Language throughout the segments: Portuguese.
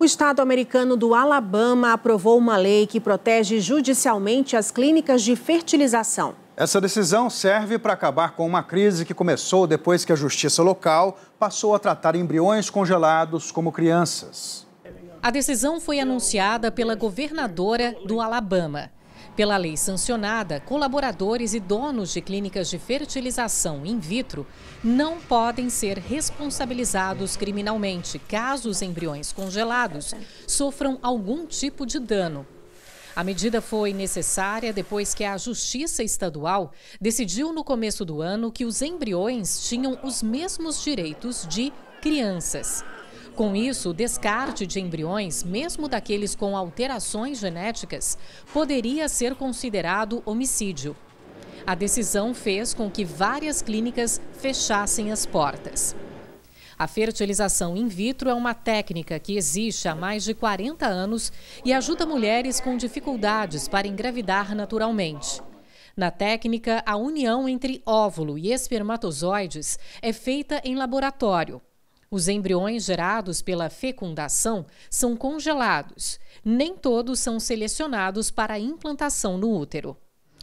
O estado americano do Alabama aprovou uma lei que protege judicialmente as clínicas de fertilização. Essa decisão serve para acabar com uma crise que começou depois que a justiça local passou a tratar embriões congelados como crianças. A decisão foi anunciada pela governadora do Alabama. Pela lei sancionada, colaboradores e donos de clínicas de fertilização in vitro não podem ser responsabilizados criminalmente caso os embriões congelados sofram algum tipo de dano. A medida foi necessária depois que a Justiça Estadual decidiu no começo do ano que os embriões tinham os mesmos direitos de crianças. Com isso, o descarte de embriões, mesmo daqueles com alterações genéticas, poderia ser considerado homicídio. A decisão fez com que várias clínicas fechassem as portas. A fertilização in vitro é uma técnica que existe há mais de 40 anos e ajuda mulheres com dificuldades para engravidar naturalmente. Na técnica, a união entre óvulo e espermatozoides é feita em laboratório. Os embriões gerados pela fecundação são congelados. Nem todos são selecionados para implantação no útero.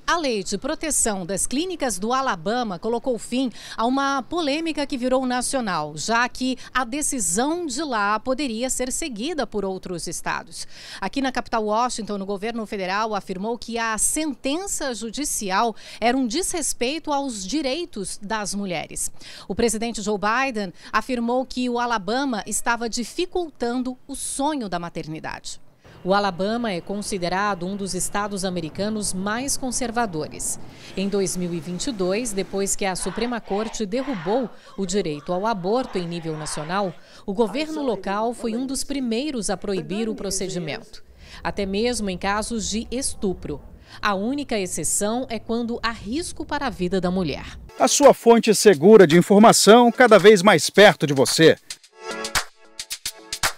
A lei de proteção das clínicas do Alabama colocou fim a uma polêmica que virou nacional, já que a decisão de lá poderia ser seguida por outros estados. Aqui na capital Washington, o governo federal afirmou que a sentença judicial era um desrespeito aos direitos das mulheres. O presidente Joe Biden afirmou que o Alabama estava dificultando o sonho da maternidade. O Alabama é considerado um dos estados americanos mais conservadores. Em 2022, depois que a Suprema Corte derrubou o direito ao aborto em nível nacional, o governo local foi um dos primeiros a proibir o procedimento, até mesmo em casos de estupro. A única exceção é quando há risco para a vida da mulher. A sua fonte segura de informação cada vez mais perto de você.